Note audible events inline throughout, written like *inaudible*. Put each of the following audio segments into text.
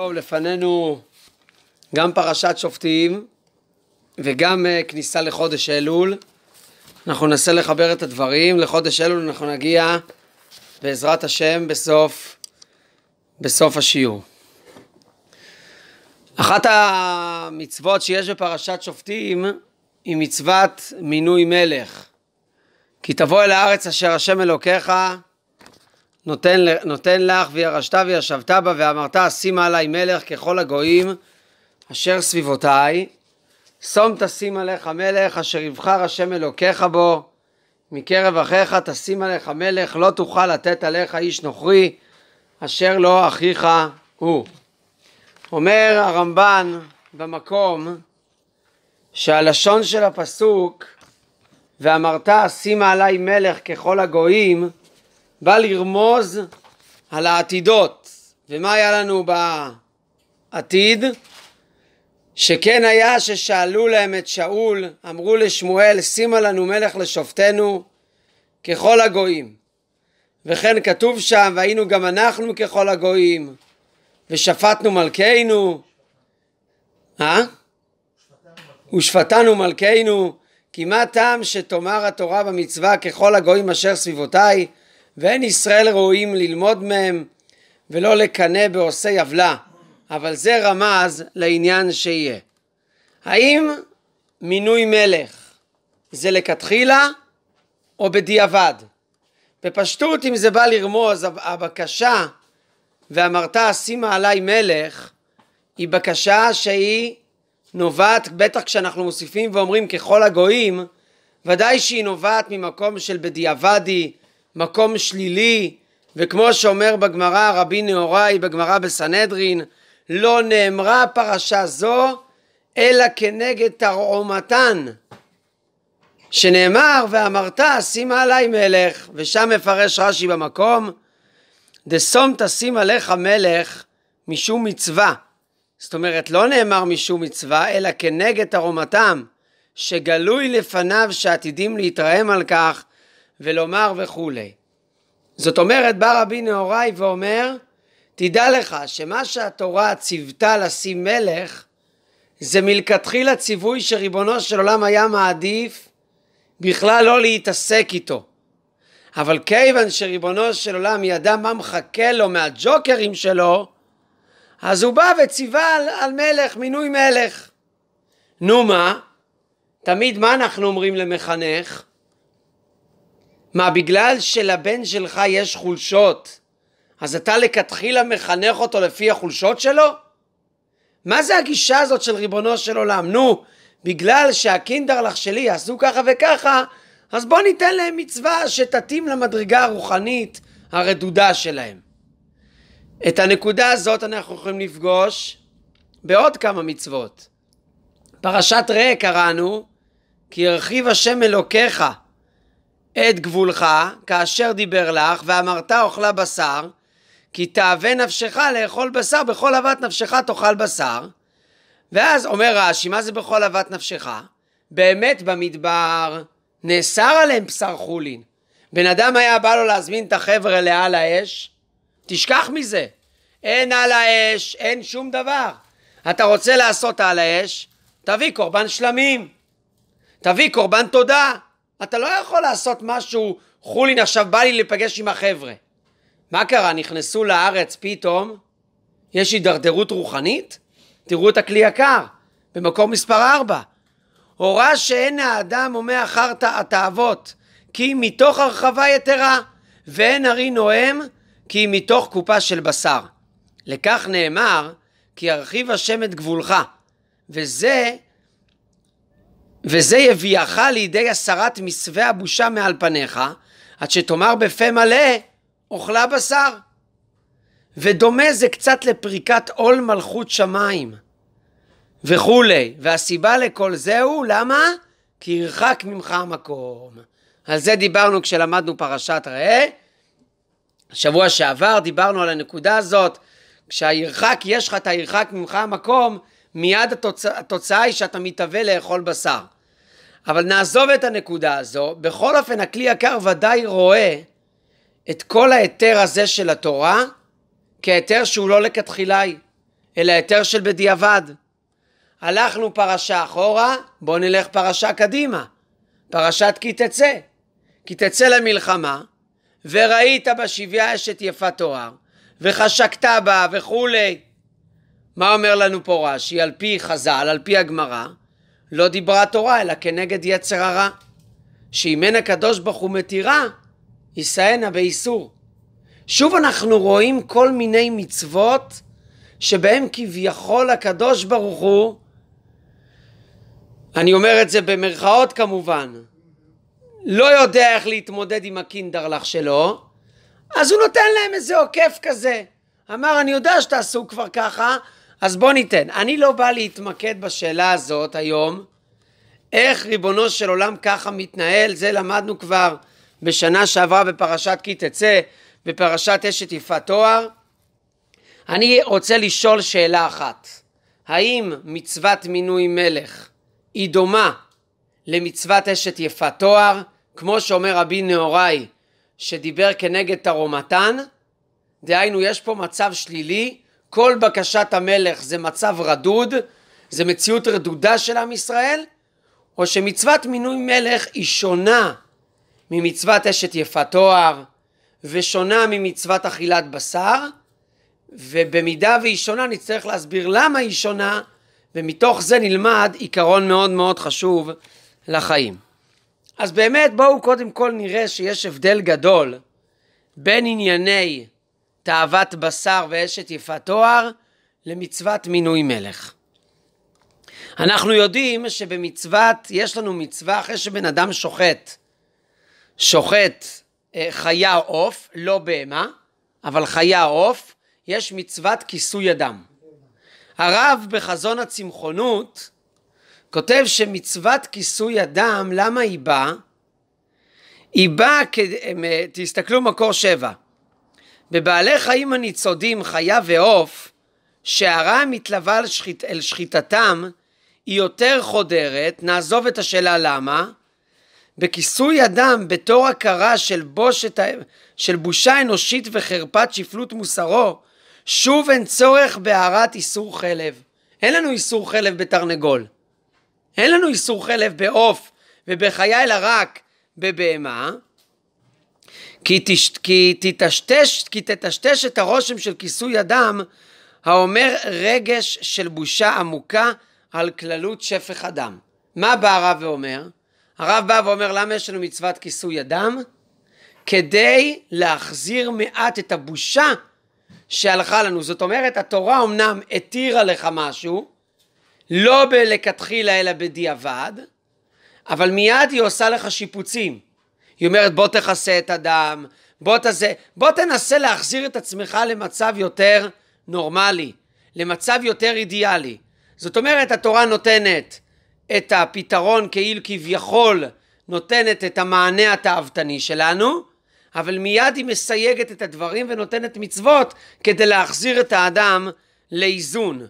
טוב, לפנינו גם פרשת שופטים וגם uh, כניסה לחודש אלול. אנחנו ננסה לחבר את הדברים. לחודש אלול אנחנו נגיע בעזרת השם בסוף, בסוף השיעור. אחת המצוות שיש בפרשת שופטים היא מצוות מינוי מלך. כי תבוא אל הארץ אשר השם אלוקיך נותן, נותן לך וירשת וישבת בה ואמרת שימה עלי מלך ככל הגויים אשר סביבותיי שום תשים עליך מלך אשר יבחר השם אלוקיך בו מקרב אחיך תשים עליך מלך לא תוכל לתת עליך איש נוכרי אשר לא אחיך הוא. אומר הרמב"ן במקום שהלשון של הפסוק ואמרת שימה עלי מלך ככל הגויים בא לרמוז על העתידות. ומה היה לנו בעתיד? שכן היה ששאלו להם את שאול, אמרו לשמואל, שימה לנו מלך לשופטנו ככל הגויים. וכן כתוב שם, והיינו גם אנחנו ככל הגויים, ושפטנו מלכנו. אה? ושפטנו מלכנו, כי מה טעם שתאמר התורה במצווה ככל הגויים אשר סביבותיי, ואין ישראל ראויים ללמוד מהם ולא לקנא בעושי עוולה, אבל זה רמז לעניין שיהיה. האם מינוי מלך זה לכתחילה או בדיעבד? בפשטות אם זה בא לרמוז הבקשה ואמרת שימה עליי מלך היא בקשה שהיא נובעת בטח כשאנחנו מוסיפים ואומרים ככל הגויים ודאי שהיא נובעת ממקום של בדיעבדי מקום שלילי, וכמו שאומר בגמרא רבי נהוראי בגמרא בסנהדרין, לא נאמרה פרשה זו אלא כנגד תרעומתן, שנאמר ואמרת שימה עלי מלך, ושם מפרש רש"י במקום, דסום תשים עליך מלך משום מצווה. זאת אומרת, לא נאמר משום מצווה, אלא כנגד תרומתם, שגלוי לפניו שעתידים להתרעם על כך ולומר וכולי. זאת אומרת, בא רבי נהוראי ואומר, תדע לך שמה שהתורה ציוותה לשים מלך, זה מלכתחילה ציווי שריבונו של עולם היה מעדיף בכלל לא להתעסק איתו. אבל כיוון שריבונו של עולם ידע מה מחכה לו מהג'וקרים שלו, אז הוא בא וציווה על, על מלך, מינוי מלך. נו מה? תמיד מה אנחנו אומרים למחנך? מה, בגלל שלבן שלך יש חולשות, אז אתה לכתחילה מחנך אותו לפי החולשות שלו? מה זה הגישה הזאת של ריבונו של עולם? נו, בגלל שהקינדרלך שלי יעשו ככה וככה, אז בוא ניתן להם מצווה שתתאים למדרגה הרוחנית הרדודה שלהם. את הנקודה הזאת אנחנו יכולים לפגוש בעוד כמה מצוות. פרשת ראה קראנו, כי הרחיב השם אלוקיך את גבולך כאשר דיבר לך ואמרת אוכלה בשר כי תאווה נפשך לאכול בשר בכל אהבת נפשך תאכל בשר ואז אומר רש"י מה זה בכל אהבת נפשך? באמת במדבר נאסר עליהם בשר חולין בן אדם היה בא לו להזמין את החבר'ה לעל האש תשכח מזה אין על האש אין שום דבר אתה רוצה לעשות על האש תביא קורבן שלמים תביא קורבן תודה אתה לא יכול לעשות משהו, חולין, עכשיו בא לי לפגש עם החבר'ה. מה קרה? נכנסו לארץ פתאום, יש הידרדרות רוחנית? תראו את הכלי יקר, במקור מספר 4. הורה שאין האדם אומר אחר תאוות, כי מתוך הרחבה יתרה, ואין ארי נואם, כי מתוך קופה של בשר. לכך נאמר, כי ירחיב השם את גבולך, וזה וזה יביאך לידי הסרת מסווה הבושה מעל פניך, עד שתאמר בפה מלא, אוכלה בשר. ודומה זה קצת לפריקת עול מלכות שמיים וכולי, והסיבה לכל זה הוא, למה? כי ירחק ממך המקום. על זה דיברנו כשלמדנו פרשת ראה. שבוע שעבר דיברנו על הנקודה הזאת, כשהירחק, יש לך את הירחק ממך המקום, מיד התוצא, התוצאה היא שאתה מתהווה לאכול בשר. אבל נעזוב את הנקודה הזו, בכל אופן הכלי יקר ודאי רואה את כל ההיתר הזה של התורה כהיתר שהוא לא לכתחילאי, אלא היתר של בדיעבד. הלכנו פרשה אחורה, בואו נלך פרשה קדימה, פרשת כי תצא. כי תצא למלחמה, וראית בשביה אשת יפת תואר, וחשקת בה וכולי. מה אומר לנו פה רש"י? על פי חז"ל, על פי הגמרא, לא דיברה התורה אלא כנגד יצר הרע. שאם אין הקדוש ברוך הוא מתירה, יישאנה באיסור. שוב אנחנו רואים כל מיני מצוות שבהם כביכול הקדוש ברוך הוא, אני אומר את זה במרכאות כמובן, לא יודע איך להתמודד עם הקינדרלך שלו, אז הוא נותן להם איזה עוקף כזה. אמר, אני יודע שתעשו כבר ככה, אז בוא ניתן. אני לא בא להתמקד בשאלה הזאת היום, איך ריבונו של עולם ככה מתנהל, זה למדנו כבר בשנה שעברה בפרשת כי תצא, בפרשת אשת יפת תואר. אני רוצה לשאול שאלה אחת, האם מצוות מינוי מלך היא דומה למצוות אשת יפת תואר, כמו שאומר רבי נהוראי שדיבר כנגד תרומתן? דהיינו יש פה מצב שלילי כל בקשת המלך זה מצב רדוד, זה מציאות רדודה של עם ישראל, או שמצוות מינוי מלך היא שונה ממצוות אשת יפת תואר, ושונה ממצוות אכילת בשר, ובמידה והיא שונה נצטרך להסביר למה היא שונה, ומתוך זה נלמד עיקרון מאוד מאוד חשוב לחיים. אז באמת בואו קודם כל נראה שיש הבדל גדול בין ענייני תאוות בשר ואשת יפת תואר למצוות מינוי מלך. אנחנו יודעים שבמצוות, יש לנו מצווה אחרי שבן אדם שוחט, שוחט אה, חיה עוף, לא בהמה, אבל חיה עוף, יש מצוות כיסוי אדם. הרב בחזון הצמחונות כותב שמצוות כיסוי אדם, למה היא באה? היא באה, אה, תסתכלו מקור שבע, בבעלי חיים הניצודים חיה ועוף, שערה המתלווה אל, שחית, אל שחיטתם היא יותר חודרת, נעזוב את השאלה למה, בכיסוי אדם בתור הכרה של, בושת, של בושה אנושית וחרפת שפלות מוסרו, שוב אין צורך בהערת איסור חלב. אין לנו איסור חלב בתרנגול. אין לנו איסור חלב בעוף ובחיה אלא רק בבהמה. כי, תש, כי, תטשטש, כי תטשטש את הרושם של כיסוי הדם האומר רגש של בושה עמוקה על כללות שפך הדם. מה בא הרב ואומר? הרב בא ואומר למה יש לנו מצוות כיסוי הדם? כדי להחזיר מעט את הבושה שהלכה לנו. זאת אומרת, התורה אמנם התירה לך משהו, לא בלכתחילה אלא בדיעבד, אבל מיד היא עושה לך שיפוצים. היא אומרת בוא תכסה את הדם, בוא, תזה, בוא תנסה להחזיר את עצמך למצב יותר נורמלי, למצב יותר אידיאלי. זאת אומרת התורה נותנת את הפתרון כאילו כביכול נותנת את המענה התאוותני שלנו, אבל מיד היא מסייגת את הדברים ונותנת מצוות כדי להחזיר את האדם לאיזון.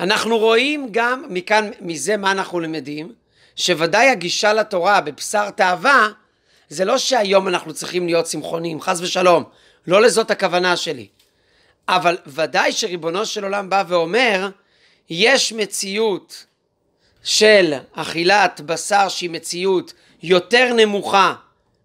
אנחנו רואים גם מכאן, מזה מה אנחנו למדים, שוודאי הגישה לתורה בבשר תאווה זה לא שהיום אנחנו צריכים להיות צמחוניים, חס ושלום. לא לזאת הכוונה שלי. אבל ודאי שריבונו של עולם בא ואומר, יש מציאות של אכילת בשר שהיא מציאות יותר נמוכה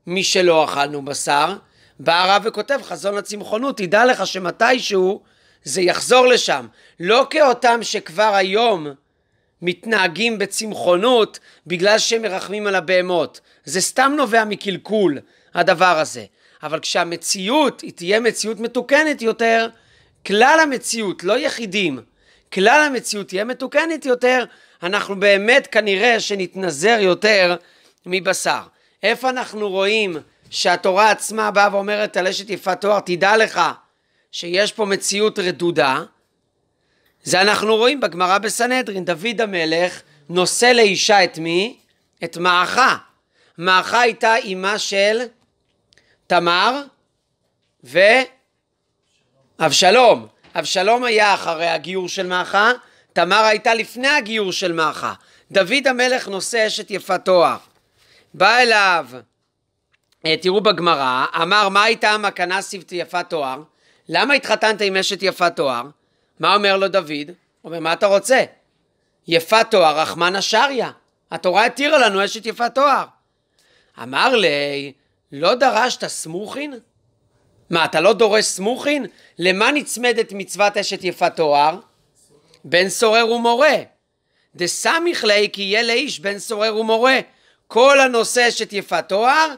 משלא אכלנו בשר, בא הרב וכותב חזון הצמחונות, תדע לך שמתישהו זה יחזור לשם. לא כאותם שכבר היום מתנהגים בצמחונות בגלל שהם מרחמים על הבהמות. זה סתם נובע מקלקול, הדבר הזה. אבל כשהמציאות היא תהיה מציאות מתוקנת יותר, כלל המציאות, לא יחידים, כלל המציאות תהיה מתוקנת יותר, אנחנו באמת כנראה שנתנזר יותר מבשר. איפה אנחנו רואים שהתורה עצמה באה ואומרת על אשת יפת תואר, תדע לך שיש פה מציאות רדודה, זה אנחנו רואים בגמרא בסנהדרין, דוד המלך נושא לאישה את מי? את מעכה. מעכה הייתה אימה של תמר ואבשלום. אבשלום היה אחרי הגיור של מעכה, תמר הייתה לפני הגיור של מעכה. דוד המלך נושא אשת יפת תואר. בא אליו, אה, תראו בגמרא, אמר מה הייתה המקנה סבתי יפת תואר? למה התחתנת עם אשת יפת תואר? מה אומר לו דוד? הוא אומר, מה אתה רוצה? יפה תואר, רחמנה שריא. התורה התירה לנו אשת יפה תואר. אמר לי, לא דרשת סמוכין? מה, אתה לא דורש סמוכין? למה נצמדת מצוות אשת יפה תואר? בן סורר ומורה. דסמיך ליה כי יהיה לאיש בן סורר ומורה. כל הנושא אשת יפה תואר,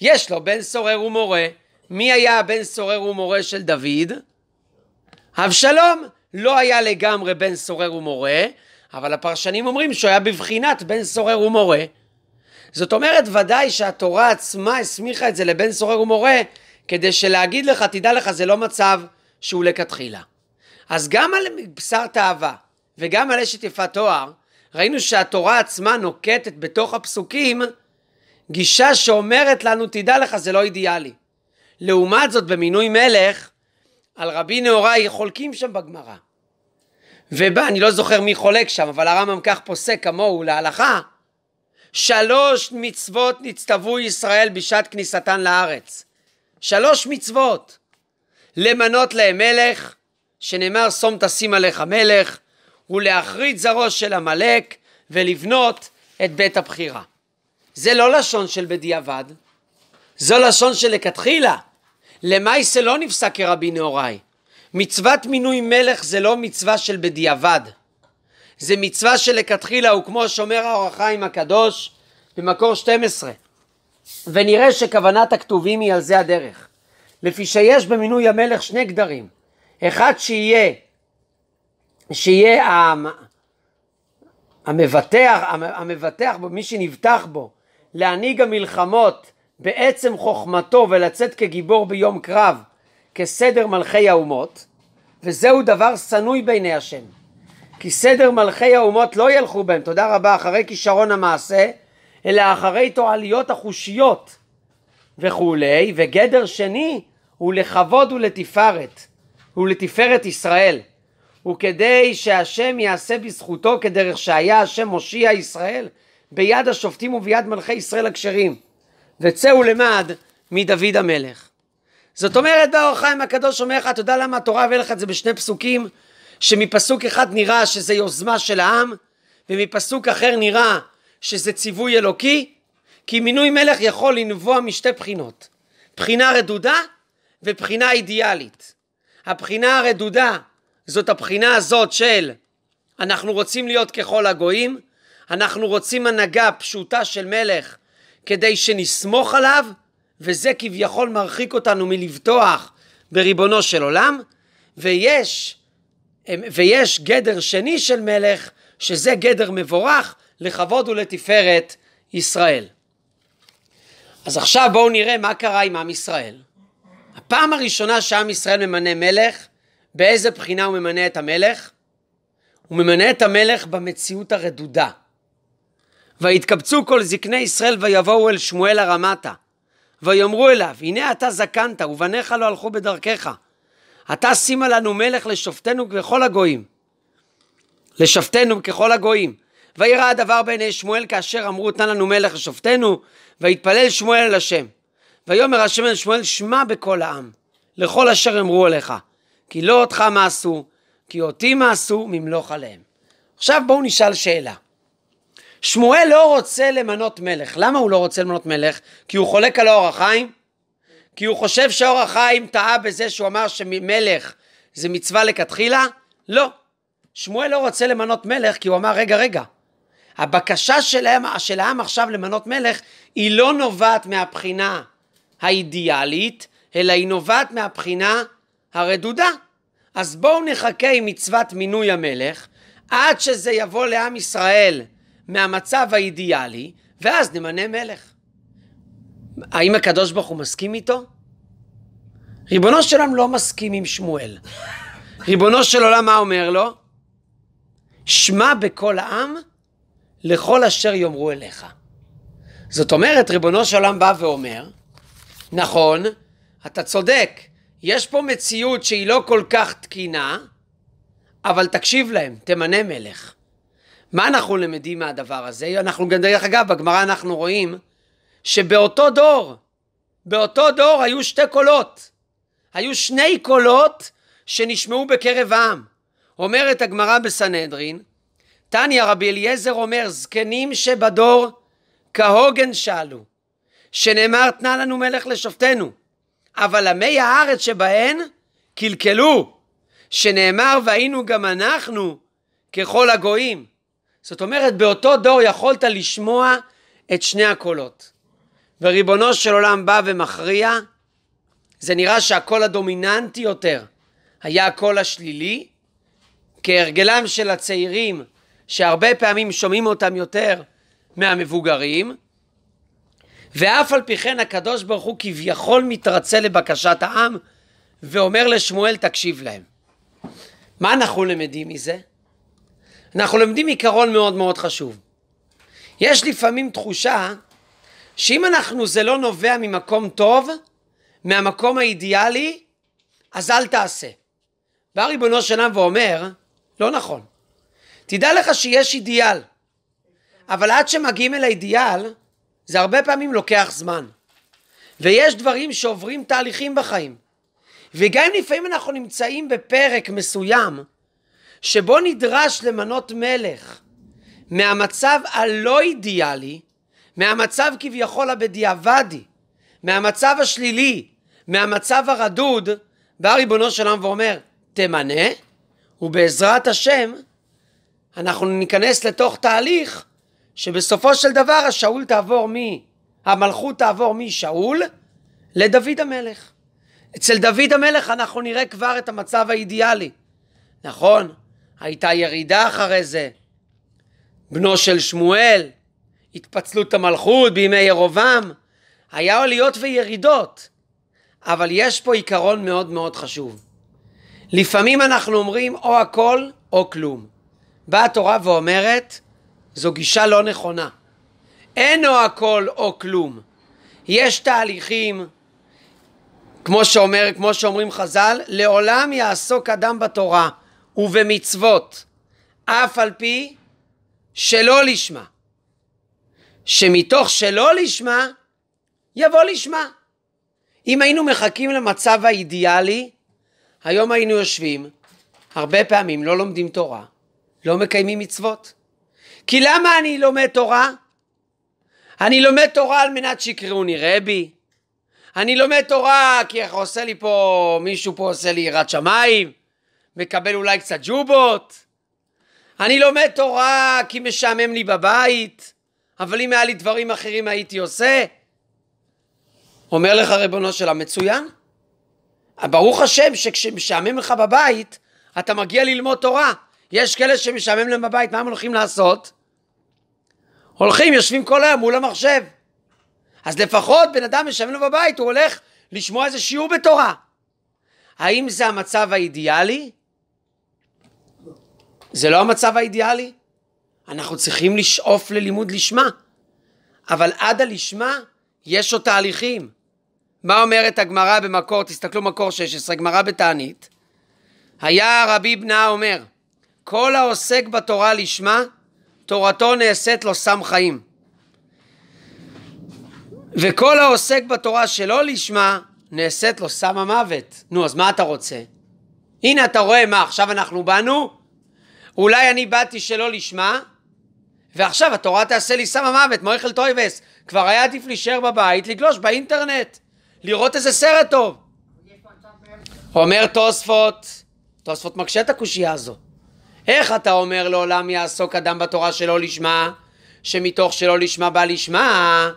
יש לו בן סורר ומורה. מי היה הבן סורר ומורה של דוד? אבשלום. לא היה לגמרי בן סורר ומורה, אבל הפרשנים אומרים שהוא היה בבחינת בן סורר ומורה. זאת אומרת, ודאי שהתורה עצמה הסמיכה את זה לבן סורר ומורה, כדי שלהגיד לך, תדע לך, זה לא מצב שהוא לכתחילה. אז גם על בשר תאווה וגם על אשת יפת תואר, ראינו שהתורה עצמה נוקטת בתוך הפסוקים גישה שאומרת לנו, תדע לך, זה לא אידיאלי. לעומת זאת, במינוי מלך, על רבי נאורי חולקים שם בגמרא. ובא, אני לא זוכר מי חולק שם, אבל הרמב"ם כך פוסק כמוהו להלכה, שלוש מצוות נצטוו ישראל בשעת כניסתן לארץ. שלוש מצוות. למנות להם מלך, שנאמר שום תשים עליך מלך, ולהחריד זרעו של עמלק, ולבנות את בית הבחירה. זה לא לשון של בדיעבד, זו לשון של לכתחילה. למעשה לא נפסק כרבי נהוראי. מצוות מינוי מלך זה לא מצווה של בדיעבד. זה מצווה שלכתחילה הוא כמו שומר האור החיים הקדוש במקור 12. ונראה שכוונת הכתובים היא על זה הדרך. לפי שיש במינוי המלך שני גדרים. אחד שיהיה, שיהיה המ... המבטח, המבטח, בו, מי שנבטח בו, להנהיג המלחמות בעצם חוכמתו ולצאת כגיבור ביום קרב כסדר מלכי האומות, וזהו דבר שנוי בעיני השם. כי סדר מלכי האומות לא ילכו בהם, תודה רבה, אחרי כישרון המעשה, אלא אחרי תועליות החושיות וכולי, וגדר שני הוא לכבוד ולתפארת, לתפארת ישראל, וכדי שהשם יעשה בזכותו כדרך שהיה השם מושיע ישראל ביד השופטים וביד מלכי ישראל הכשרים. וצאו למד מדוד המלך. זאת אומרת, באור חיים הקדוש אומר לך, אתה יודע למה התורה הביא לך את זה בשני פסוקים, שמפסוק אחד נראה שזה יוזמה של העם, ומפסוק אחר נראה שזה ציווי אלוקי, כי מינוי מלך יכול לנבוע משתי בחינות, בחינה רדודה ובחינה אידיאלית. הבחינה הרדודה זאת הבחינה הזאת של אנחנו רוצים להיות ככל הגויים, אנחנו רוצים הנהגה פשוטה של מלך כדי שנסמוך עליו, וזה כביכול מרחיק אותנו מלבטוח בריבונו של עולם, ויש, ויש גדר שני של מלך, שזה גדר מבורך לכבוד ולתפארת ישראל. אז עכשיו בואו נראה מה קרה עם עם ישראל. הפעם הראשונה שעם ישראל ממנה מלך, באיזה בחינה הוא ממנה את המלך? הוא ממנה את המלך במציאות הרדודה. ויתקבצו כל זקני ישראל ויבואו אל שמואל הרמתה. ויאמרו אליו, הנה אתה זקנת ובניך לא הלכו בדרכך. אתה שימה לנו מלך לשופטנו ככל הגויים. לשופטנו ככל הגויים. וירא הדבר בעיני שמואל כאשר אמרו תן לנו מלך לשופטנו, ויתפלל שמואל אל השם. ויאמר השם אל שמואל שמע בקול העם, לכל אשר אמרו עליך, כי לא אותך מעשו, כי אותי מעשו ממלוך עליהם. עכשיו בואו נשאל שאלה. שמואל לא רוצה למנות מלך. למה הוא לא רוצה למנות מלך? כי הוא חולק על אור החיים? כי הוא חושב שאור החיים טעה בזה שהוא אמר שמלך זה מצווה לכתחילה? לא. שמואל לא רוצה למנות מלך כי הוא אמר, רגע, רגע, הבקשה של העם, של העם עכשיו למנות מלך היא לא נובעת מהבחינה האידיאלית, אלא היא נובעת מהבחינה הרדודה. אז בואו נחכה עם מצוות מינוי המלך עד שזה יבוא לעם ישראל מהמצב האידיאלי, ואז נמנה מלך. האם הקדוש ברוך הוא מסכים איתו? ריבונו של עולם לא מסכים עם שמואל. ריבונו של עולם, מה אומר לו? שמע בקול העם לכל אשר יאמרו אליך. זאת אומרת, ריבונו של עולם בא ואומר, נכון, אתה צודק, יש פה מציאות שהיא לא כל כך תקינה, אבל תקשיב להם, תמנה מלך. מה אנחנו למדים מהדבר הזה? אנחנו גם, דרך אגב, בגמרא אנחנו רואים שבאותו דור, באותו דור היו שתי קולות. היו שני קולות שנשמעו בקרב העם. אומרת הגמרא בסנהדרין, תניא רבי אליעזר אומר, זקנים שבדור כהוגן שאלו, שנאמר תנה לנו מלך לשופטנו, אבל עמי הארץ שבהן קלקלו, שנאמר והיינו גם אנחנו ככל הגויים. זאת אומרת, באותו דור יכולת לשמוע את שני הקולות. וריבונו של עולם בא ומכריע, זה נראה שהקול הדומיננטי יותר היה הקול השלילי, כהרגלם של הצעירים, שהרבה פעמים שומעים אותם יותר מהמבוגרים, ואף על פי כן הקדוש ברוך הוא כביכול מתרצה לבקשת העם ואומר לשמואל תקשיב להם. מה אנחנו למדים מזה? אנחנו לומדים עיקרון מאוד מאוד חשוב. יש לפעמים תחושה שאם אנחנו, זה לא נובע ממקום טוב, מהמקום האידיאלי, אז אל תעשה. בא ריבונו של עולם ואומר, לא נכון. תדע לך שיש אידיאל, אבל עד שמגיעים אל האידיאל, זה הרבה פעמים לוקח זמן. ויש דברים שעוברים תהליכים בחיים. וגם אם לפעמים אנחנו נמצאים בפרק מסוים, שבו נדרש למנות מלך מהמצב הלא אידיאלי, מהמצב כביכול הבדיעבדי, מהמצב השלילי, מהמצב הרדוד, בא ריבונו של עולם ואומר, תמנה, ובעזרת השם אנחנו ניכנס לתוך תהליך שבסופו של דבר השאול תעבור מי, המלכות תעבור משאול לדוד המלך. אצל דוד המלך אנחנו נראה כבר את המצב האידיאלי. נכון, הייתה ירידה אחרי זה. בנו של שמואל, התפצלות המלכות בימי ירובעם, היה עליות וירידות, אבל יש פה עיקרון מאוד מאוד חשוב. לפעמים אנחנו אומרים או הכל או כלום. באה התורה ואומרת, זו גישה לא נכונה. אין או הכל או כלום. יש תהליכים, כמו, שאומר, כמו שאומרים חז"ל, לעולם יעסוק אדם בתורה. ובמצוות, אף על פי שלא לשמה. שמתוך שלא לשמה, יבוא לשמה. אם היינו מחכים למצב האידיאלי, היום היינו יושבים, הרבה פעמים לא לומדים תורה, לא מקיימים מצוות. כי למה אני לומד תורה? אני לומד תורה על מנת שיקראוני רבי. אני לומד תורה כי עושה לי פה, מישהו פה עושה לי יראת שמיים. מקבל אולי קצת ג'ובות. אני לומד תורה כי משעמם לי בבית, אבל אם היה לי דברים אחרים הייתי עושה. אומר לך ריבונו של המצוין, ברוך השם שכשמשעמם לך בבית, אתה מגיע ללמוד תורה. יש כאלה שמשעמם להם בבית, מה הם הולכים לעשות? הולכים, יושבים כל היום מול המחשב. אז לפחות בן אדם משעמם לו בבית, הוא הולך לשמוע איזה שיעור בתורה. האם זה המצב האידיאלי? זה לא המצב האידיאלי. אנחנו צריכים לשאוף ללימוד לשמה. אבל עד הלשמה יש עוד תהליכים. מה אומרת הגמרא במקור, תסתכלו מקור 16, גמרא בתענית. היה רבי בנה אומר, כל העוסק בתורה לשמה, תורתו נעשית לו סם חיים. וכל העוסק בתורה שלא לשמה, נעשית לו סם המוות. נו, אז מה אתה רוצה? הנה, אתה רואה מה, עכשיו אנחנו באנו, אולי אני באתי שלא לשמה, ועכשיו התורה תעשה לי סם המוות, מויכל טויבס. כבר היה עדיף להישאר בבית, לגלוש באינטרנט, לראות איזה סרט טוב. אומר תוספות, תוספות מקשה את הקושייה הזו. איך אתה אומר לעולם יעסוק אדם בתורה שלא לשמה, שמתוך שלא לשמה בא לשמה?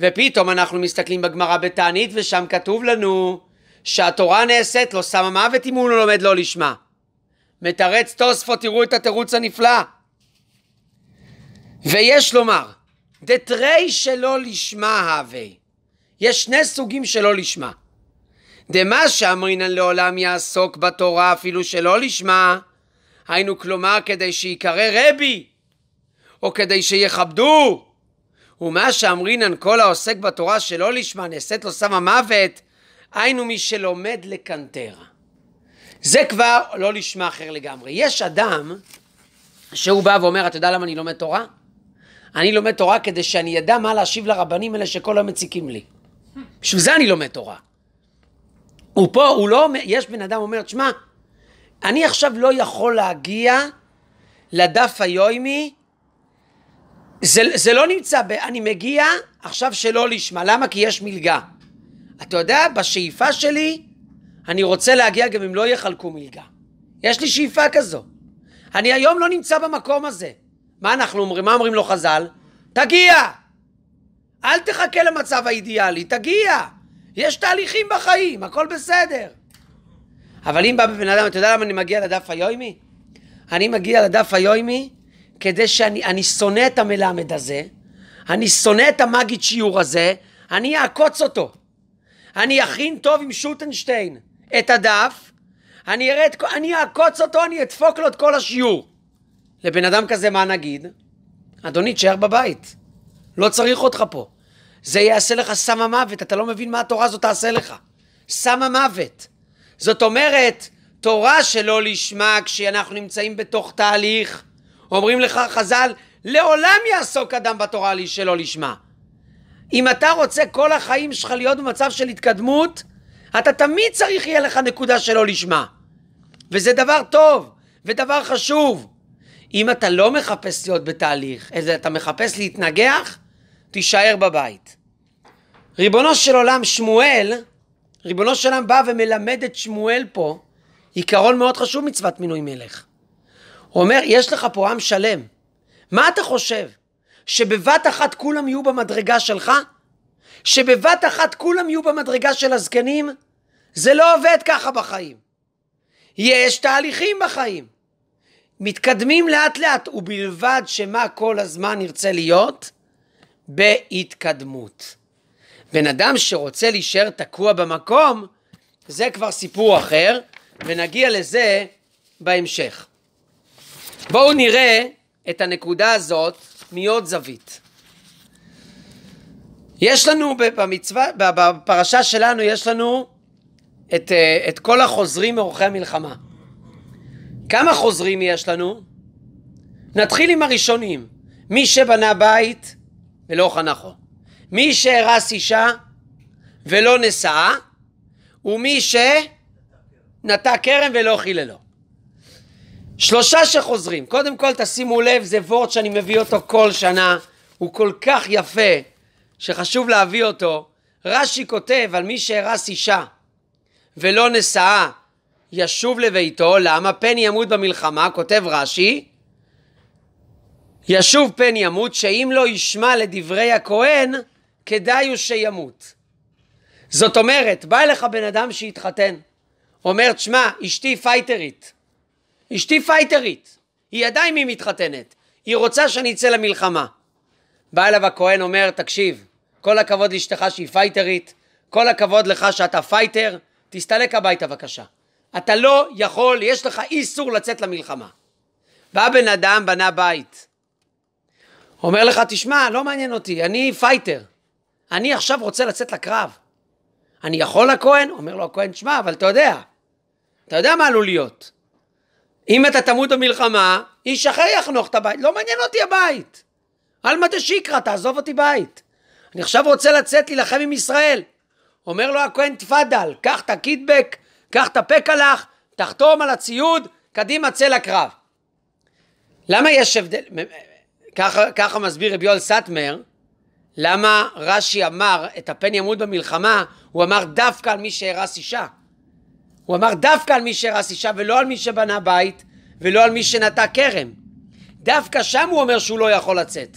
ופתאום אנחנו מסתכלים בגמרא בתענית ושם כתוב לנו שהתורה נעשית לו סם המוות אם הוא לא לומד לא לשמה. מתרץ תוספות, תראו את התירוץ הנפלא. ויש לומר, דתרי שלא לשמה הווה. יש שני סוגים שלא לשמה. דמה שאמרינן לעולם יעסוק בתורה אפילו שלא לשמה, היינו כלומר כדי שיקרא רבי, או כדי שיכבדו. ומה שאמרינן כל העוסק בתורה שלא לשמה נעשית לו סם המוות, היינו מי שלומד לקנטרה. זה כבר לא נשמע אחר לגמרי. יש אדם שהוא בא ואומר, אתה יודע למה אני לומד תורה? אני לומד תורה כדי שאני אדע מה להשיב לרבנים האלה שכל היום מציקים לי. בשביל זה אני לומד תורה. הוא פה, הוא לא אומר, יש בן אדם אומר, שמע, אני עכשיו לא יכול להגיע לדף היומי, זה, זה לא נמצא, ב, אני מגיע עכשיו שלא לשמה, למה? כי יש מלגה. אתה יודע, בשאיפה שלי אני רוצה להגיע גם אם לא יחלקו מלגה. יש לי שאיפה כזו. אני היום לא נמצא במקום הזה. מה אנחנו אומרים? מה אומרים לו חז"ל? תגיע! אל תחכה למצב האידיאלי, תגיע! יש תהליכים בחיים, הכל בסדר. אבל אם בא בבן אדם, אתה יודע למה אני מגיע לדף היומי? אני מגיע לדף היומי כדי שאני, אני שונא את המלמד הזה, אני שונא את המגיד שיעור הזה, אני אעקוץ אותו. אני אכין טוב עם שוטנשטיין. את הדף, אני אראה אני אעקוץ אותו, אני אדפוק לו את כל השיעור. לבן אדם כזה מה נגיד? אדוני, תשאר בבית. לא צריך אותך פה. זה יעשה לך סם המוות, אתה לא מבין מה התורה הזאת תעשה לך. סם המוות. זאת אומרת, תורה שלא לשמה כשאנחנו נמצאים בתוך תהליך. אומרים לך חז"ל, לעולם יעסוק אדם בתורה שלא לשמה. אם אתה רוצה כל החיים שלך להיות במצב של התקדמות, אתה תמיד צריך יהיה לך נקודה שלא לשמה. וזה דבר טוב, ודבר חשוב. אם אתה לא מחפש להיות בתהליך, אלא אתה מחפש להתנגח, תישאר בבית. ריבונו של עולם, שמואל, ריבונו של עולם בא ומלמד את שמואל פה עיקרון מאוד חשוב מצוות מינוי מלך. הוא אומר, יש לך פה עם שלם. מה אתה חושב? שבבת אחת כולם יהיו במדרגה שלך? שבבת אחת כולם יהיו במדרגה של הזקנים? זה לא עובד ככה בחיים. יש תהליכים בחיים. מתקדמים לאט לאט, ובלבד שמה כל הזמן נרצה להיות? בהתקדמות. בן אדם שרוצה להישאר תקוע במקום, זה כבר סיפור אחר, ונגיע לזה בהמשך. בואו נראה את הנקודה הזאת מעוד זווית. יש לנו במצווה, בפרשה שלנו יש לנו את, אה, את כל החוזרים מאורחי המלחמה. כמה חוזרים יש לנו? נתחיל עם הראשונים. מי שבנה בית ולא חנכו. מי שהרס אישה ולא נשאה, ומי שנטע כרם ולא חיללו. שלושה שחוזרים. קודם כל תשימו לב, זה וורד שאני מביא אותו כל שנה, הוא כל כך יפה. שחשוב להביא אותו, רש"י כותב על מי שהרס אישה ולא נשאה ישוב לביתו, למה פן ימות במלחמה, כותב רש"י, ישוב פן ימות, שאם לא ישמע לדברי הכהן, כדאי הוא שימות. זאת אומרת, בא אליך בן אדם שהתחתן, אומר, תשמע, אשתי פייטרית. אשתי פייטרית. היא עדיין מי מתחתנת. היא רוצה שאני אצא למלחמה. בא אליו הכהן, אומר, תקשיב, כל הכבוד לאשתך שהיא פייטרית, כל הכבוד לך שאתה פייטר, תסתלק הביתה בבקשה. אתה לא יכול, יש לך איסור לצאת למלחמה. בא בן אדם, בנה בית. אומר לך, תשמע, לא מעניין אותי, אני פייטר. אני עכשיו רוצה לצאת לקרב. אני יכול לכהן? אומר לו הכהן, תשמע, אבל אתה יודע, אתה יודע מה עלול להיות. אם אתה תמות במלחמה, איש אחר יחנוך את הבית, לא מעניין אותי הבית. עלמא דשיקרא, תעזוב אותי בית. אני עכשיו רוצה לצאת להילחם עם ישראל. אומר לו הכהן, תפדל, קח את הקיטבק, קח את הפקלח, תחתום על הציוד, קדימה, צא לקרב. למה יש הבדל, ככה, ככה מסביר רבי יואל סטמר, למה רש"י אמר את הפן ימות במלחמה, הוא אמר דווקא על מי שהרס אישה. הוא אמר דווקא על מי שהרס אישה ולא על מי שבנה בית ולא על מי שנטע כרם. דווקא שם הוא אומר שהוא לא יכול לצאת.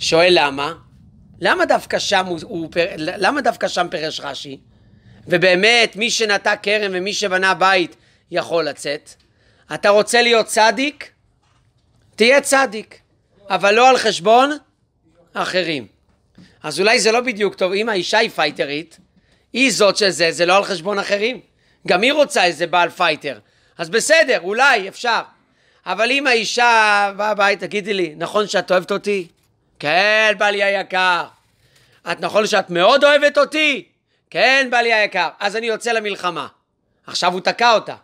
שואל למה? למה דווקא שם, הוא, הוא, למה דווקא שם פירש רש"י? ובאמת, מי שנטע כרם ומי שבנה בית יכול לצאת. אתה רוצה להיות צדיק? תהיה צדיק, אבל לא על חשבון אחרים. אז אולי זה לא בדיוק טוב, אם האישה היא פייטרית, היא זאת שזה, זה לא על חשבון אחרים. גם היא רוצה איזה בעל פייטר. אז בסדר, אולי, אפשר. אבל אם האישה באה הביתה, תגידי לי, נכון שאת אוהבת אותי? כן, בעלי היקר. את נכון שאת מאוד אוהבת אותי? כן, בעלי היקר. אז אני יוצא למלחמה. עכשיו הוא תקע אותה.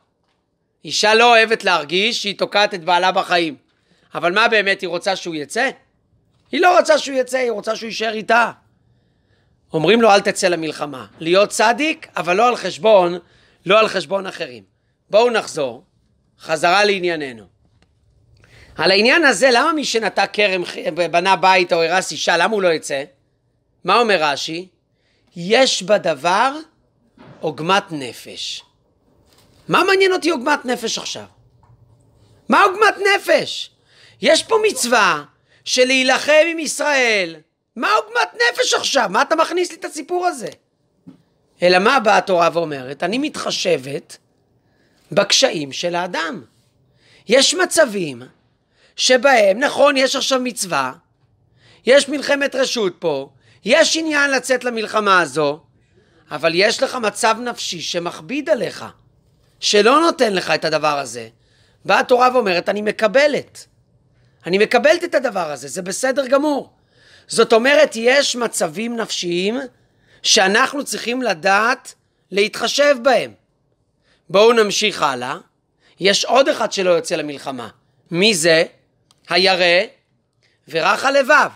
אישה לא אוהבת להרגיש שהיא תוקעת את בעלה בחיים. אבל מה באמת, היא רוצה שהוא יצא? היא לא רוצה שהוא יצא, היא רוצה שהוא יישאר איתה. אומרים לו, אל תצא למלחמה. להיות צדיק, אבל לא על חשבון, לא על חשבון אחרים. בואו נחזור חזרה לענייננו. על העניין הזה, למה מי שנטע כרם, בנה בית או הרס אישה, למה הוא לא יצא? מה אומר רש"י? יש בדבר עוגמת נפש. מה מעניין אותי עוגמת נפש עכשיו? מה עוגמת נפש? יש פה מצווה של להילחם עם ישראל. מה עוגמת נפש עכשיו? מה אתה מכניס לי את הסיפור הזה? אלא מה באה התורה ואומרת? אני מתחשבת בקשיים של האדם. יש מצבים שבהם, נכון, יש עכשיו מצווה, יש מלחמת רשות פה, יש עניין לצאת למלחמה הזו, אבל יש לך מצב נפשי שמכביד עליך, שלא נותן לך את הדבר הזה. באה התורה ואומרת, אני מקבלת. אני מקבלת את הדבר הזה, זה בסדר גמור. זאת אומרת, יש מצבים נפשיים שאנחנו צריכים לדעת להתחשב בהם. בואו נמשיך הלאה. יש עוד אחד שלא יוצא למלחמה. מי זה? הירא ורך הלבב.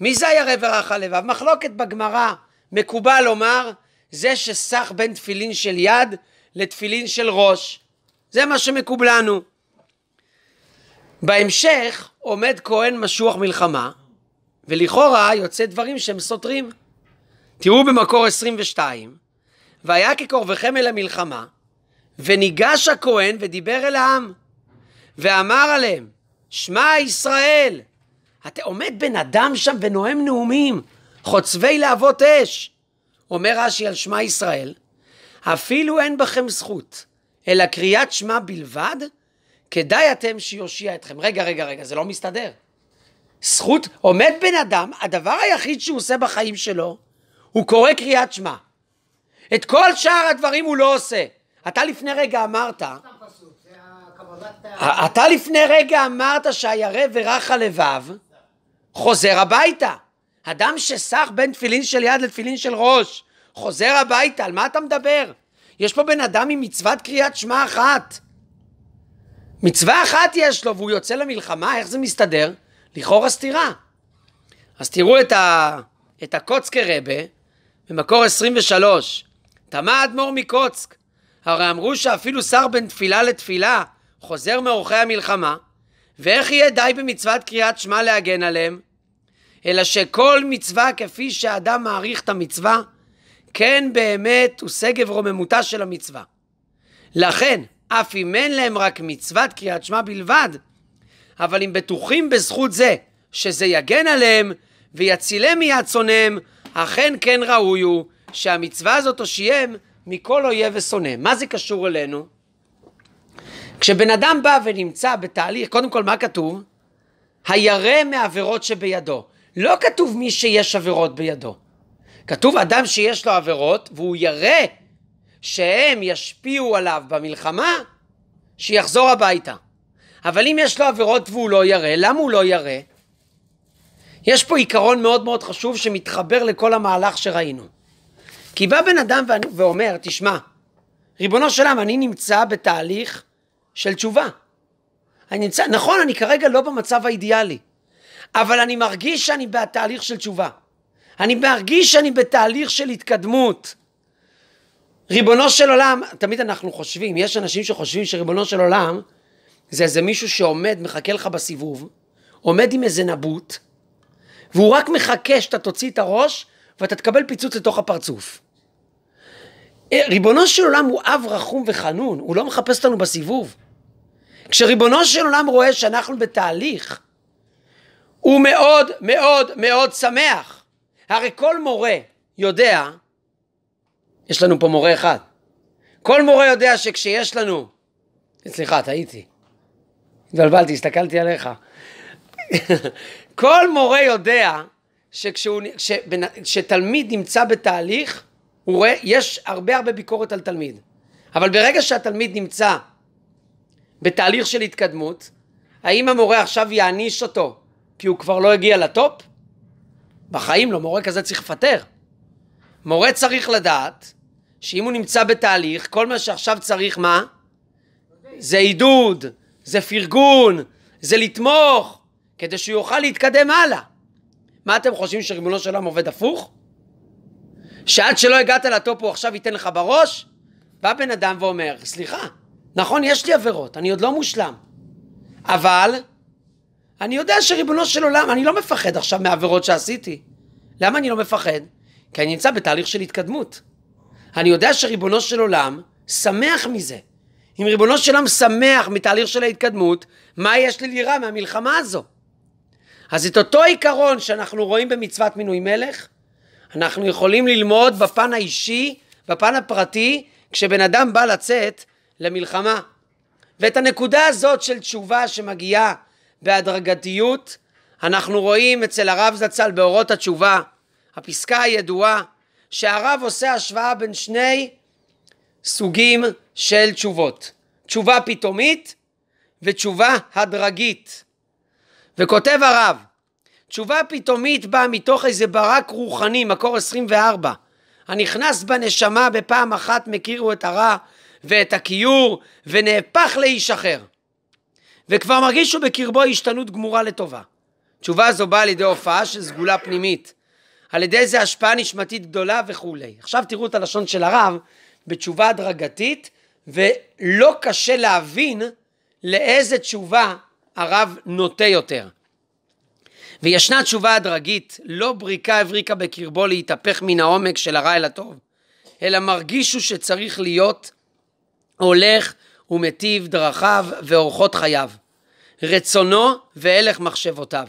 מי זה הירא ורך הלבב? מחלוקת בגמרא, מקובל לומר, זה שסך בין תפילין של יד לתפילין של ראש. זה מה שמקובלנו. בהמשך עומד כהן משוח מלחמה, ולכאורה יוצא דברים שהם סותרים. תראו במקור 22, והיה כקרבכם אל המלחמה, וניגש הכהן ודיבר אל העם, ואמר עליהם, שמע ישראל! אתה עומד בן אדם שם ונואם נאומים, חוצבי להבות אש. אומר רש"י על שמע ישראל, אפילו אין בכם זכות, אלא קריאת שמע בלבד, כדאי אתם שיושיע אתכם. רגע, רגע, רגע, זה לא מסתדר. זכות, עומד בן אדם, הדבר היחיד שהוא עושה בחיים שלו, הוא קורא קריאת שמע. את כל שאר הדברים הוא לא עושה. אתה לפני רגע אמרת אתה לפני רגע אמרת שהירא ורח הלבב חוזר הביתה. אדם שסח בין תפילין של יד לתפילין של ראש חוזר הביתה, על מה אתה מדבר? יש פה בן אדם עם מצוות קריאת שמע אחת. מצווה אחת יש לו והוא יוצא למלחמה, איך זה מסתדר? לכאורה סתירה. אז תראו את, ה... את הקוצקה רבה במקור 23. תמה אדמו"ר מקוצק, הרי אמרו שאפילו שר בין תפילה לתפילה חוזר מאורחי המלחמה, ואיך יהיה די במצוות קריאת שמע להגן עליהם? אלא שכל מצווה כפי שאדם מעריך את המצווה, כן באמת הוא שגב רוממותה של המצווה. לכן, אף אם אין להם רק מצוות קריאת שמע בלבד, אבל אם בטוחים בזכות זה שזה יגן עליהם ויצילם מיד שונאיהם, אכן כן ראוי הוא שהמצווה הזאת תושיעם מכל אויב ושונא. מה זה קשור אלינו? כשבן אדם בא ונמצא בתהליך, קודם כל מה כתוב? הירא מעבירות שבידו. לא כתוב מי שיש עבירות בידו. כתוב אדם שיש לו עבירות והוא ירא שהם ישפיעו עליו במלחמה, שיחזור הביתה. אבל אם יש לו עבירות והוא לא ירא, למה הוא לא ירא? יש פה עיקרון מאוד מאוד חשוב שמתחבר לכל המהלך שראינו. כי בא בן אדם ואומר, תשמע, ריבונו של עולם, אני נמצא בתהליך של תשובה. אני נמצא, נכון, אני כרגע לא במצב האידיאלי, אבל אני מרגיש שאני בתהליך של תשובה. אני מרגיש שאני בתהליך של התקדמות. ריבונו של עולם, תמיד אנחנו חושבים, יש אנשים שחושבים שריבונו של עולם זה איזה מישהו שעומד, מחכה לך בסיבוב, עומד עם איזה נבוט, והוא רק מחכה שאתה תוציא את הראש ואתה תקבל פיצוץ לתוך הפרצוף. אה, ריבונו של עולם הוא אב רחום וחנון, הוא לא מחפש אותנו בסיבוב. כשריבונו של עולם רואה שאנחנו בתהליך, הוא מאוד מאוד מאוד שמח. הרי כל מורה יודע, יש לנו פה מורה אחד, כל מורה יודע שכשיש לנו, סליחה, טעיתי, התבלבלתי, הסתכלתי עליך. *laughs* כל מורה יודע שכשתלמיד נמצא בתהליך, הוא רואה, יש הרבה הרבה ביקורת על תלמיד. אבל ברגע שהתלמיד נמצא בתהליך של התקדמות, האם המורה עכשיו יעניש אותו כי הוא כבר לא הגיע לטופ? בחיים לא, מורה כזה צריך לפטר. מורה צריך לדעת שאם הוא נמצא בתהליך, כל מה שעכשיו צריך מה? זה עידוד, זה פרגון, זה לתמוך, כדי שהוא יוכל להתקדם הלאה. מה אתם חושבים שריבונו של עולם עובד הפוך? שעד שלא הגעת לטופ הוא עכשיו ייתן לך בראש? בא בן אדם ואומר, סליחה, נכון, יש לי עבירות, אני עוד לא מושלם. אבל אני יודע שריבונו של עולם, אני לא מפחד עכשיו מהעבירות שעשיתי. למה אני לא מפחד? כי אני נמצא בתהליך של התקדמות. אני יודע שריבונו של עולם שמח מזה. אם ריבונו של עולם שמח מתהליך של ההתקדמות, מה יש לי לירה מהמלחמה הזו? אז את אותו עיקרון שאנחנו רואים במצוות מינוי מלך, אנחנו יכולים ללמוד בפן האישי, בפן הפרטי, כשבן אדם בא לצאת למלחמה. ואת הנקודה הזאת של תשובה שמגיעה בהדרגתיות, אנחנו רואים אצל הרב זצ"ל באורות התשובה, הפסקה הידועה, שהרב עושה השוואה בין שני סוגים של תשובות. תשובה פתאומית ותשובה הדרגית. וכותב הרב, תשובה פתאומית באה מתוך איזה ברק רוחני, מקור 24, הנכנס בנשמה בפעם אחת מכירו את הרע ואת הכיור, ונהפך לאיש אחר. וכבר מרגיש שהוא בקרבו השתנות גמורה לטובה. תשובה זו באה על ידי הופעה של סגולה פנימית, על ידי איזה השפעה נשמתית גדולה וכולי. עכשיו תראו את הלשון של הרב בתשובה הדרגתית, ולא קשה להבין לאיזה תשובה הרב נוטה יותר. וישנה תשובה הדרגית, לא בריקה הבריקה בקרבו להתהפך מן העומק של הרע אל הטוב, אלא מרגישו שצריך להיות הולך ומטיב דרכיו ואורחות חייו. רצונו והלך מחשבותיו.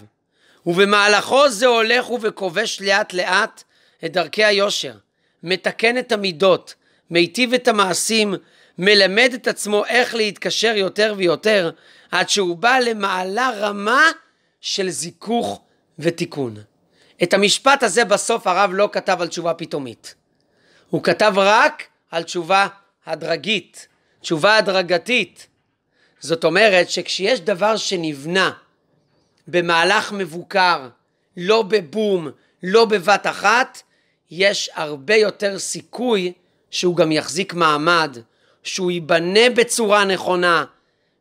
ובמהלכו זה הולך וכובש לאט לאט את דרכי היושר, מתקן את המידות, מיטיב את המעשים, מלמד את עצמו איך להתקשר יותר ויותר, עד שהוא בא למעלה רמה של זיכוך ותיקון. את המשפט הזה בסוף הרב לא כתב על תשובה פתאומית. הוא כתב רק על תשובה הדרגית, תשובה הדרגתית. זאת אומרת שכשיש דבר שנבנה במהלך מבוקר, לא בבום, לא בבת אחת, יש הרבה יותר סיכוי שהוא גם יחזיק מעמד, שהוא ייבנה בצורה נכונה,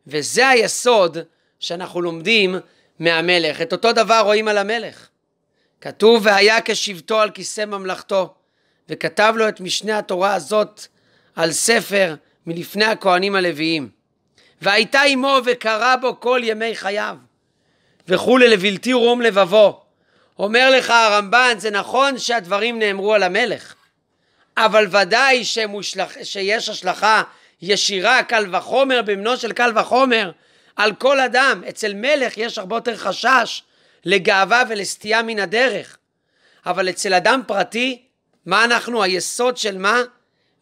וזה היסוד שאנחנו לומדים מהמלך. את אותו דבר רואים על המלך. כתוב והיה כשבטו על כיסא ממלכתו, וכתב לו את משנה התורה הזאת על ספר, מלפני הכהנים הלוויים. והייתה עמו וקרא בו כל ימי חייו. וכולי לבלתי רום לבבו. אומר לך הרמב"ן, זה נכון שהדברים נאמרו על המלך, אבל ודאי שמושלח, שיש השלכה ישירה, קל וחומר, במנו של קל וחומר, על כל אדם. אצל מלך יש הרבה יותר חשש לגאווה ולסטייה מן הדרך. אבל אצל אדם פרטי, מה אנחנו, היסוד של מה?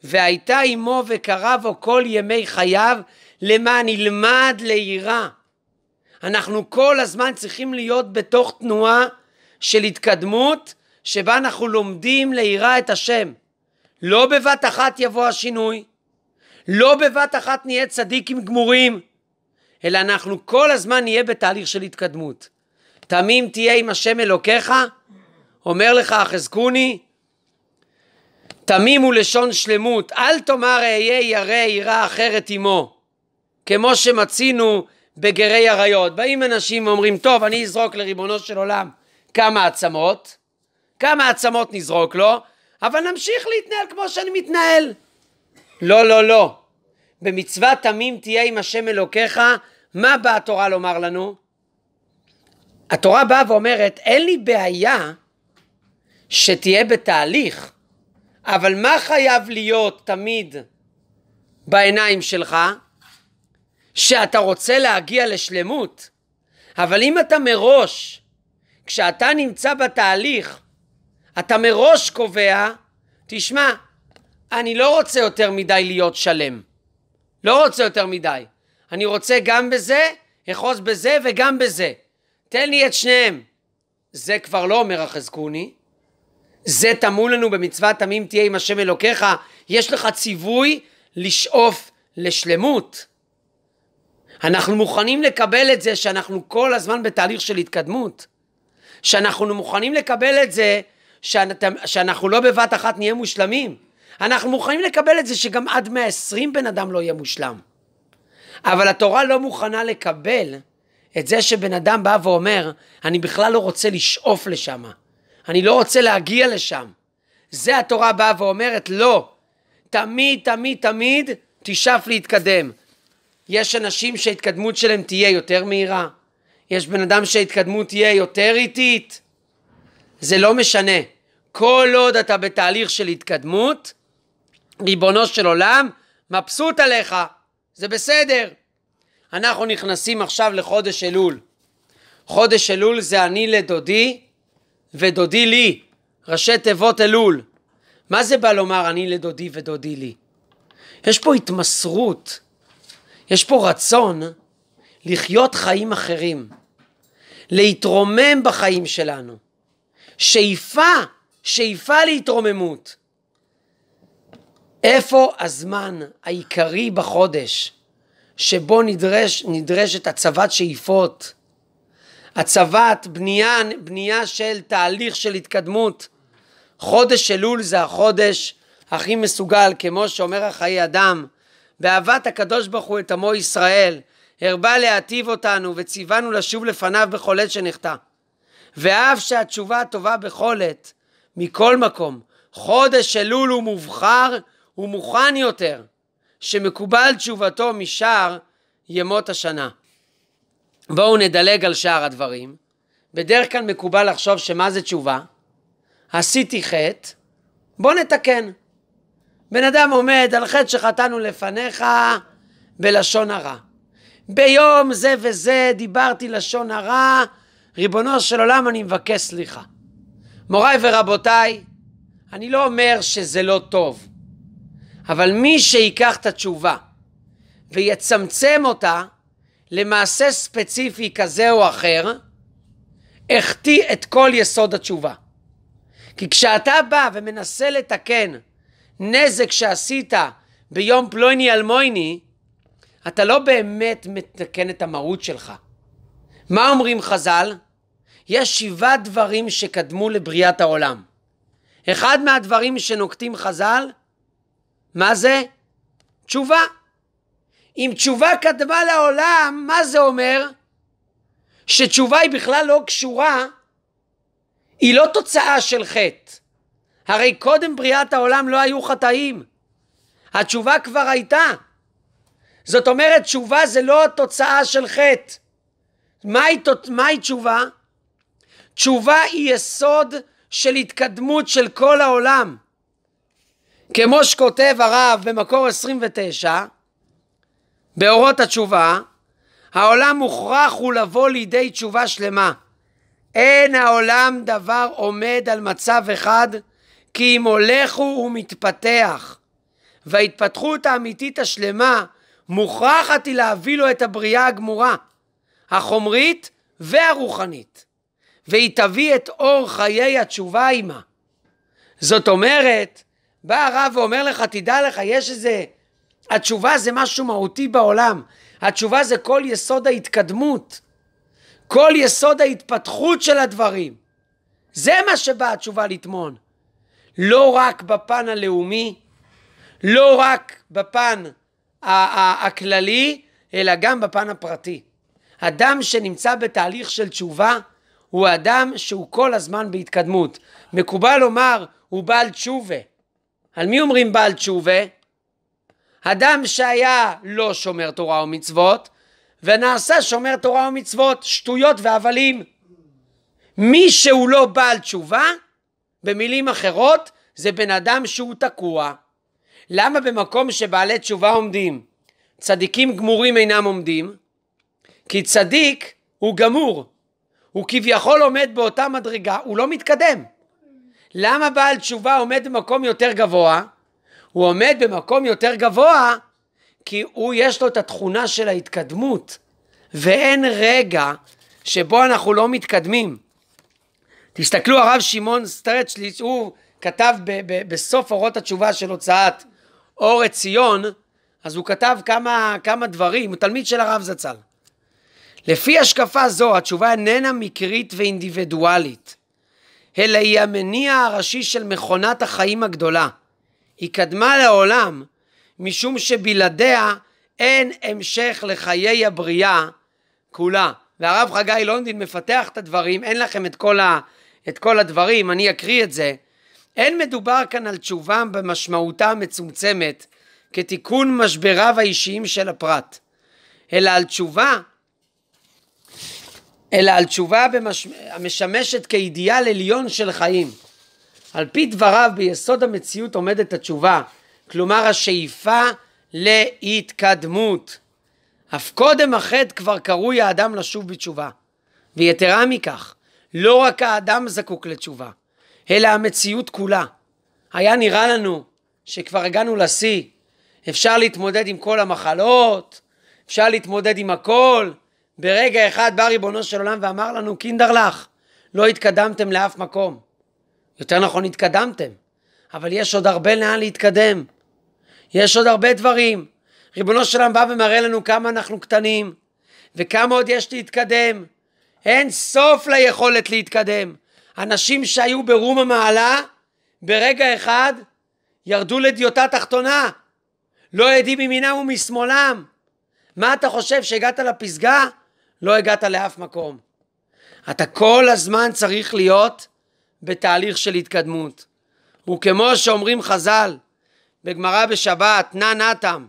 והייתה עמו וקרא בו כל ימי חייו למען ילמד ליראה. אנחנו כל הזמן צריכים להיות בתוך תנועה של התקדמות שבה אנחנו לומדים ליראה את השם. לא בבת אחת יבוא השינוי, לא בבת אחת נהיה צדיקים גמורים, אלא אנחנו כל הזמן נהיה בתהליך של התקדמות. תמים תהיה עם השם אלוקיך, אומר לך החזקוני, תמים הוא לשון שלמות, אל תאמר אהיה ירא יראה אחרת עמו, כמו שמצינו בגרי עריות. באים אנשים ואומרים, טוב, אני אזרוק לריבונו של עולם כמה עצמות, כמה עצמות נזרוק לו, אבל נמשיך להתנהל כמו שאני מתנהל. לא, לא, לא. במצוות תמים תהיה עם השם אלוקיך, מה באה התורה לומר לנו? התורה באה ואומרת, אין לי בעיה שתהיה בתהליך, אבל מה חייב להיות תמיד בעיניים שלך? שאתה רוצה להגיע לשלמות. אבל אם אתה מראש, כשאתה נמצא בתהליך, אתה מראש קובע, תשמע, אני לא רוצה יותר מדי להיות שלם. לא רוצה יותר מדי. אני רוצה גם בזה, אחוז בזה וגם בזה. תן לי את שניהם. זה כבר לא אומר החזקוני, זה טמון לנו במצוות תמים תהיה עם השם אלוקיך, יש לך ציווי לשאוף לשלמות. אנחנו מוכנים לקבל את זה שאנחנו כל הזמן בתהליך של התקדמות. שאנחנו מוכנים לקבל את זה שאנחנו לא בבת אחת נהיה מושלמים. אנחנו מוכנים לקבל את זה שגם עד 120 בן אדם לא יהיה מושלם. אבל התורה לא מוכנה לקבל את זה שבן אדם בא ואומר, אני בכלל לא רוצה לשאוף לשם. אני לא רוצה להגיע לשם. זה התורה באה ואומרת, לא. תמיד, תמיד, תמיד תשאף להתקדם. יש אנשים שההתקדמות שלהם תהיה יותר מהירה. יש בן אדם שההתקדמות תהיה יותר איטית. זה לא משנה. כל עוד אתה בתהליך של התקדמות, ריבונו של עולם, מבסוט עליך, זה בסדר. אנחנו נכנסים עכשיו לחודש אלול. חודש אלול זה אני לדודי ודודי לי, ראשי תיבות אלול. מה זה בא לומר אני לדודי ודודי לי? יש פה התמסרות, יש פה רצון לחיות חיים אחרים, להתרומם בחיים שלנו, שאיפה, שאיפה להתרוממות. איפה הזמן העיקרי בחודש שבו נדרש, נדרשת הצבת שאיפות? הצבת בנייה, בנייה של תהליך של התקדמות. חודש אלול זה החודש הכי מסוגל, כמו שאומר החיי אדם, באהבת הקדוש ברוך הוא את עמו ישראל, הרבה להטיב אותנו וציוונו לשוב לפניו בכל עת שנחטא. ואף שהתשובה הטובה בכל עת, מכל מקום, חודש אלול הוא מובחר ומוכן יותר, שמקובל תשובתו משאר ימות השנה. בואו נדלג על שאר הדברים. בדרך כלל מקובל לחשוב שמה זה תשובה? עשיתי חטא, בוא נתקן. בן אדם עומד על חטא שחטאנו לפניך בלשון הרע. ביום זה וזה דיברתי לשון הרע, ריבונו של עולם אני מבקש סליחה. מוריי ורבותיי, אני לא אומר שזה לא טוב, אבל מי שיקח את התשובה ויצמצם אותה, למעשה ספציפי כזה או אחר, החטיא את כל יסוד התשובה. כי כשאתה בא ומנסה לתקן נזק שעשית ביום פלויני אלמויני, אתה לא באמת מתקן את המהות שלך. מה אומרים חז"ל? יש שבעה דברים שקדמו לבריאת העולם. אחד מהדברים שנוקטים חז"ל, מה זה? תשובה. אם תשובה קדמה לעולם, מה זה אומר? שתשובה היא בכלל לא קשורה, היא לא תוצאה של חטא. הרי קודם בריאת העולם לא היו חטאים. התשובה כבר הייתה. זאת אומרת, תשובה זה לא תוצאה של חטא. מהי, מה תשובה? תשובה היא יסוד של התקדמות של כל העולם. כמו שכותב הרב במקור 29, באורות התשובה, העולם מוכרח הוא לבוא לידי תשובה שלמה. אין העולם דבר עומד על מצב אחד, כי אם הולך הוא מתפתח. וההתפתחות האמיתית השלמה מוכרחת היא להביא לו את הבריאה הגמורה, החומרית והרוחנית, והיא תביא את אור חיי התשובה עימה. זאת אומרת, בא הרב ואומר לך, תדע לך, יש איזה התשובה זה משהו מהותי בעולם. התשובה זה כל יסוד ההתקדמות, כל יסוד ההתפתחות של הדברים. זה מה שבאה התשובה לטמון. לא רק בפן הלאומי, לא רק בפן הכללי, אלא גם בפן הפרטי. אדם שנמצא בתהליך של תשובה הוא אדם שהוא כל הזמן בהתקדמות. מקובל לומר הוא בעל תשובה. על מי אומרים בעל תשובה? אדם שהיה לא שומר תורה ומצוות, ונעשה שומר תורה ומצוות, שטויות והבלים. מי שהוא לא בעל תשובה, במילים אחרות, זה בן אדם שהוא תקוע. למה במקום שבעלי תשובה עומדים, צדיקים גמורים אינם עומדים? כי צדיק הוא גמור, הוא כביכול עומד באותה מדרגה, הוא לא מתקדם. למה בעל תשובה עומד במקום יותר גבוה? הוא עומד במקום יותר גבוה, כי הוא יש לו את התכונה של ההתקדמות, ואין רגע שבו אנחנו לא מתקדמים. תסתכלו, הרב שמעון סטרצ'ליץ, הוא כתב ב- ב- בסוף אורות התשובה של הוצאת אור עציון, אז הוא כתב כמה, כמה דברים, הוא תלמיד של הרב זצ"ל. לפי השקפה זו, התשובה איננה מקרית ואינדיבידואלית, אלא היא המניע הראשי של מכונת החיים הגדולה. היא קדמה לעולם משום שבלעדיה אין המשך לחיי הבריאה כולה. והרב חגי לונדין מפתח את הדברים, אין לכם את כל, ה, את כל הדברים, אני אקריא את זה. אין מדובר כאן על תשובה במשמעותה המצומצמת כתיקון משבריו האישיים של הפרט, אלא על תשובה אלא על תשובה במש... המשמשת כאידיאל עליון של חיים. על פי דבריו ביסוד המציאות עומדת התשובה, כלומר השאיפה להתקדמות. אף קודם החטא כבר קרוי האדם לשוב בתשובה. ויתרה מכך, לא רק האדם זקוק לתשובה, אלא המציאות כולה. היה נראה לנו שכבר הגענו לשיא, אפשר להתמודד עם כל המחלות, אפשר להתמודד עם הכל. ברגע אחד בא ריבונו של עולם ואמר לנו, קינדרלך, לא התקדמתם לאף מקום. יותר נכון, התקדמתם, אבל יש עוד הרבה לאן להתקדם. יש עוד הרבה דברים. ריבונו של עולם בא ומראה לנו כמה אנחנו קטנים, וכמה עוד יש להתקדם. אין סוף ליכולת להתקדם. אנשים שהיו ברום המעלה, ברגע אחד ירדו לדיוטה תחתונה. לא יודעים ממינם ומשמאלם. מה אתה חושב, שהגעת לפסגה? לא הגעת לאף מקום. אתה כל הזמן צריך להיות בתהליך של התקדמות. וכמו שאומרים חז"ל בגמרא בשבת, נא נתם,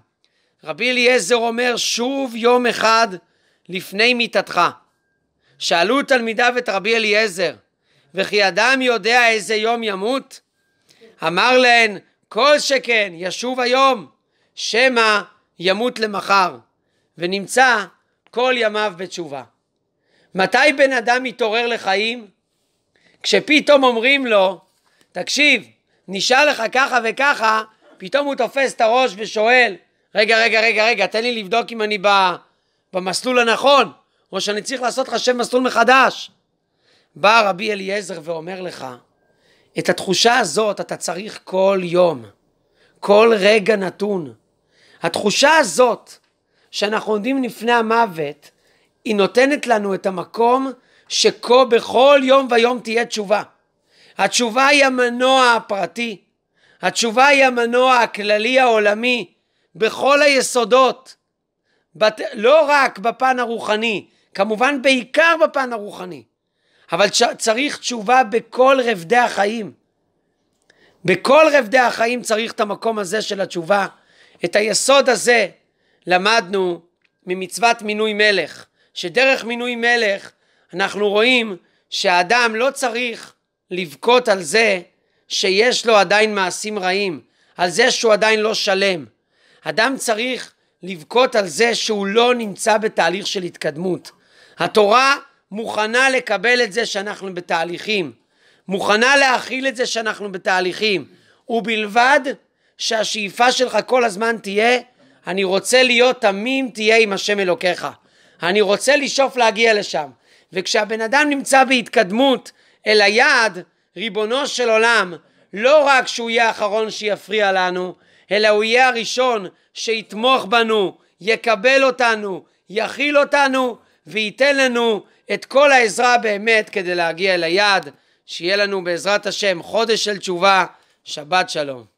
רבי אליעזר אומר שוב יום אחד לפני מיתתך. שאלו תלמידיו את רבי אליעזר, וכי אדם יודע איזה יום ימות? אמר להן, כל שכן ישוב היום, שמא ימות למחר, ונמצא כל ימיו בתשובה. מתי בן אדם מתעורר לחיים? כשפתאום אומרים לו, תקשיב, נשאר לך ככה וככה, פתאום הוא תופס את הראש ושואל, רגע, רגע, רגע, רגע, תן לי לבדוק אם אני במסלול הנכון, או שאני צריך לעשות לך שם מסלול מחדש. בא רבי אליעזר ואומר לך, את התחושה הזאת אתה צריך כל יום, כל רגע נתון. התחושה הזאת שאנחנו עומדים לפני המוות, היא נותנת לנו את המקום שכה בכל יום ויום תהיה תשובה. התשובה היא המנוע הפרטי, התשובה היא המנוע הכללי העולמי בכל היסודות, בת... לא רק בפן הרוחני, כמובן בעיקר בפן הרוחני, אבל צריך תשובה בכל רבדי החיים. בכל רבדי החיים צריך את המקום הזה של התשובה. את היסוד הזה למדנו ממצוות מינוי מלך, שדרך מינוי מלך אנחנו רואים שהאדם לא צריך לבכות על זה שיש לו עדיין מעשים רעים, על זה שהוא עדיין לא שלם. אדם צריך לבכות על זה שהוא לא נמצא בתהליך של התקדמות. התורה מוכנה לקבל את זה שאנחנו בתהליכים, מוכנה להכיל את זה שאנחנו בתהליכים, ובלבד שהשאיפה שלך כל הזמן תהיה, אני רוצה להיות תמים תהיה עם השם אלוקיך. אני רוצה לשאוף להגיע לשם. וכשהבן אדם נמצא בהתקדמות אל היעד, ריבונו של עולם, לא רק שהוא יהיה האחרון שיפריע לנו, אלא הוא יהיה הראשון שיתמוך בנו, יקבל אותנו, יכיל אותנו וייתן לנו את כל העזרה באמת כדי להגיע אל היעד. שיהיה לנו בעזרת השם חודש של תשובה, שבת שלום.